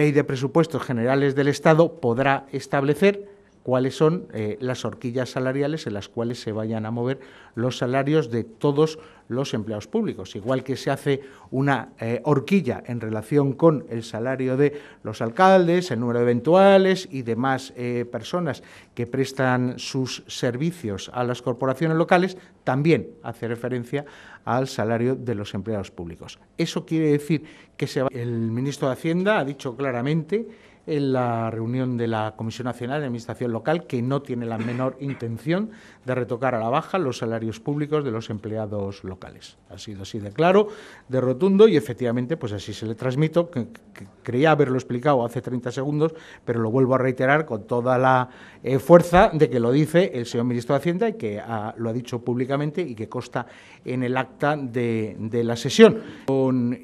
Ley de Presupuestos Generales del Estado podrá establecer cuáles son eh, las horquillas salariales en las cuales se vayan a mover los salarios de todos los empleados públicos. Igual que se hace una eh, horquilla en relación con el salario de los alcaldes, el número de eventuales y demás eh, personas que prestan sus servicios a las corporaciones locales, también hace referencia al salario de los empleados públicos. Eso quiere decir que se va... el ministro de Hacienda ha dicho claramente en la reunión de la Comisión Nacional de Administración Local, que no tiene la menor intención de retocar a la baja los salarios públicos de los empleados locales. Ha sido así de claro, de rotundo y efectivamente, pues así se le transmito. Que, creía haberlo explicado hace 30 segundos, pero lo vuelvo a reiterar con toda la eh, fuerza de que lo dice el señor ministro de Hacienda y que ah, lo ha dicho públicamente y que consta en el acta de, la sesión.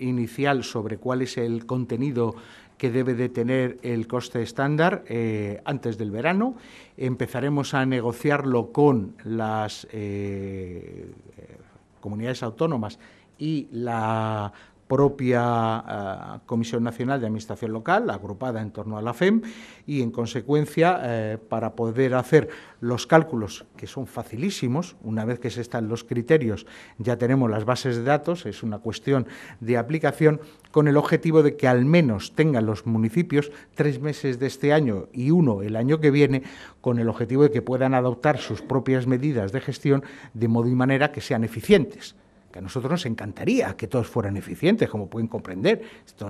inicial sobre cuál es el contenido que debe de tener el coste estándar eh, antes del verano. Empezaremos a negociarlo con las eh, eh, comunidades autónomas y la propia eh, Comisión Nacional de Administración Local, agrupada en torno a la FEM, y en consecuencia, eh, para poder hacer los cálculos, que son facilísimos, una vez que se están los criterios, ya tenemos las bases de datos, es una cuestión de aplicación, con el objetivo de que al menos tengan los municipios tres meses de este año y uno el año que viene, con el objetivo de que puedan adoptar sus propias medidas de gestión de modo y manera que sean eficientes a nosotros nos encantaría que todos fueran eficientes, como pueden comprender. Esto